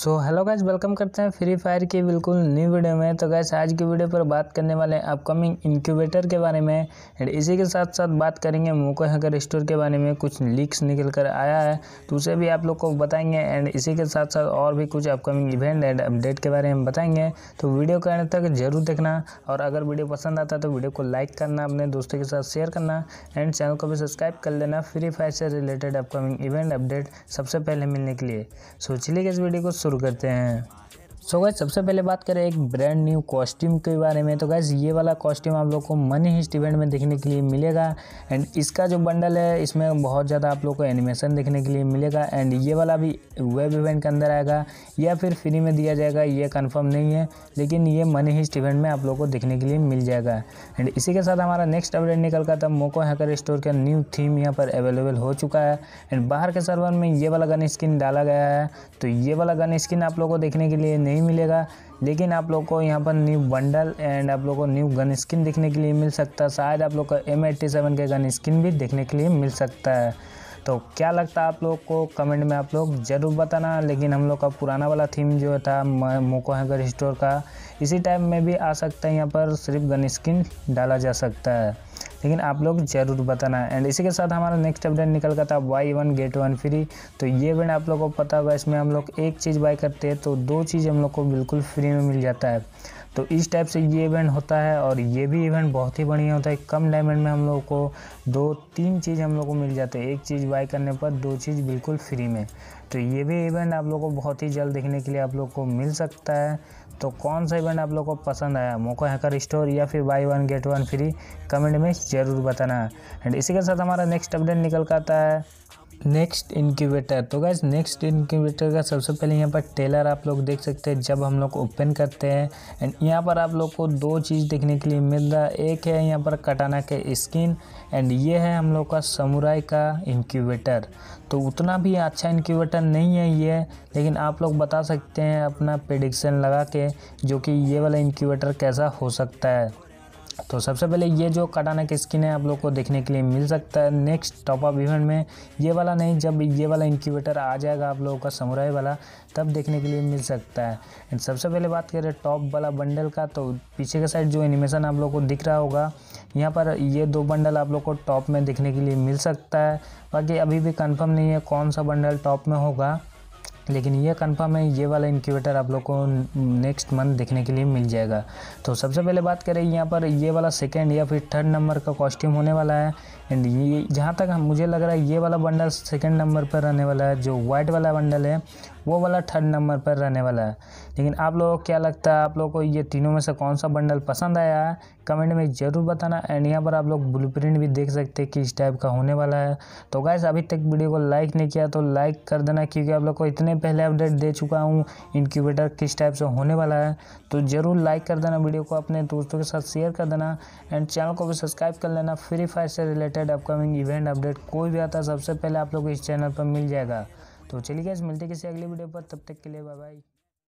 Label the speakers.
Speaker 1: so hello guys welcome करते हैं free fire की बिल्कुल न्यू वीडियो में तो गैस आज की वीडियो पर बात करने वाले हैं अपकमिंग इंक्यूबेटर के बारे में एंड इसी के साथ साथ बात करेंगे मोको हैकर स्टोर के बारे में कुछ लीक्स निकल कर आया है तो उसे भी आप लोग को बताएंगे एंड इसी के साथ साथ और भी कुछ अपकमिंग इवेंट एंड अपडेट के बारे में बताएंगे तो वीडियो को तक जरूर देखना और अगर वीडियो पसंद आता है तो वीडियो को लाइक करना अपने दोस्तों के साथ शेयर करना एंड चैनल को भी सब्सक्राइब कर लेना फ्री फायर से रिलेटेड अपकमिंग इवेंट अपडेट सबसे पहले मिलने के लिए सो लीजिए इस वीडियो को शुरू करते हैं सो so गैस सबसे पहले बात करें एक ब्रांड न्यू कॉस्ट्यूम के बारे में तो गैस ये वाला कॉस्ट्यूम आप लोग को मनी हिस्ट इवेंट में देखने के लिए मिलेगा एंड इसका जो बंडल है इसमें बहुत ज़्यादा आप लोग को एनिमेशन देखने के लिए मिलेगा एंड ये वाला भी वेब इवेंट के अंदर आएगा या फिर फ्री में दिया जाएगा ये कन्फर्म नहीं है लेकिन ये मनी हिस्ट इवेंट में आप लोग को देखने के लिए मिल जाएगा एंड इसी के साथ हमारा नेक्स्ट अपडेट निकल का था मोको हैकर स्टोर का न्यू थीम यहाँ पर अवेलेबल हो चुका है एंड बाहर के सर्वर में ये वाला गन स्किन डाला गया है तो ये वाला गन स्किन आप लोगों को देखने के लिए नहीं मिलेगा लेकिन आप लोग को यहाँ पर न्यू बंडल एंड आप लोगों को न्यू गन स्किन देखने के लिए मिल सकता है शायद आप लोग का एम एट्टी सेवन के गन स्किन भी देखने के लिए मिल सकता है तो क्या लगता है आप लोग को कमेंट में आप लोग ज़रूर बताना लेकिन हम लोग का पुराना वाला थीम जो था मोको हैंगर स्टोर का इसी टाइम में भी आ सकता है यहाँ पर सिर्फ गन स्किन डाला जा सकता है लेकिन आप लोग ज़रूर बताना एंड इसी के साथ हमारा नेक्स्ट अपडेट निकल गया था buy one get one free तो ये इवेंट आप लोग को पता होगा इसमें हम लोग एक चीज़ बाई करते हैं तो दो चीज़ हम लोग को बिल्कुल फ्री में मिल जाता है तो इस टाइप से ये इवेंट होता है और ये भी इवेंट बहुत ही बढ़िया होता है कम डायमंड में हम लोग को दो तीन चीज़ हम लोग को मिल जाती है एक चीज़ बाई करने पर दो चीज़ बिल्कुल फ्री में तो ये भी इवेंट आप लोग को बहुत ही जल्द देखने के लिए आप लोग को मिल सकता है तो कौन सा इवेंट आप लोग को पसंद आया मोको हैकर स्टोर या फिर buy one get one free comment में ज़रूर बताना एंड इसी के साथ हमारा नेक्स्ट अपडेट निकल कर आता है नेक्स्ट इनक्यूबेटर तो गैस नेक्स्ट इनक्यूबेटर का सबसे पहले यहाँ पर टेलर आप लोग देख सकते हैं जब हम लोग ओपन करते हैं एंड यहाँ पर आप लोग को दो चीज़ देखने के लिए मिल रहा है एक है यहाँ पर कटाना के स्किन एंड ये है हम लोग का समुराई का इनक्यूबेटर तो उतना भी अच्छा इनक्यूबेटर नहीं है ये लेकिन आप लोग बता सकते हैं अपना प्रडिक्शन लगा के जो कि ये वाला इनक्यूबेटर कैसा हो सकता है तो सबसे पहले ये जो कटाना की स्किन है आप लोग को देखने के लिए मिल सकता है नेक्स्ट टॉपअप इवेंट में ये वाला नहीं जब ये वाला इंक्यूबेटर आ जाएगा आप लोगों का समुराई वाला तब देखने के लिए मिल सकता है एंड सबसे पहले बात करें टॉप वाला बंडल का तो पीछे के साइड जो एनिमेशन आप लोग को दिख रहा होगा यहाँ पर ये दो बंडल आप लोग को टॉप में देखने के लिए मिल सकता है बाकी अभी भी कन्फर्म नहीं है कौन सा बंडल टॉप में होगा लेकिन ये कंफर्म है ये वाला इनक्यूबेटर आप लोग को नेक्स्ट मंथ देखने के लिए मिल जाएगा तो सबसे पहले बात करें यहाँ पर ये वाला सेकेंड या फिर थर्ड नंबर का कॉस्ट्यूम होने वाला है एंड ये जहाँ तक हम मुझे लग रहा है ये वाला बंडल सेकेंड नंबर पर रहने वाला है जो वाइट वाला बंडल है वो वाला थर्ड नंबर पर रहने वाला है लेकिन आप लोगों को क्या लगता है आप लोगों को ये तीनों में से कौन सा बंडल पसंद आया है कमेंट में ज़रूर बताना एंड यहाँ पर आप लोग ब्लू भी देख सकते हैं कि इस टाइप का होने वाला है तो गैस अभी तक वीडियो को लाइक नहीं किया तो लाइक कर देना क्योंकि आप लोग को इतने पहले अपडेट दे चुका हूँ इनक्यूबेटर किस टाइप से होने वाला है तो ज़रूर लाइक कर देना वीडियो को अपने दोस्तों के साथ शेयर कर देना एंड चैनल को भी सब्सक्राइब कर लेना फ्री फायर से related related upcoming event update कोई भी आता सबसे पहले आप लोग को इस चैनल पर मिल जाएगा तो चलिए गैस मिलते किसी अगले वीडियो पर तब तक के लिए बाय बाय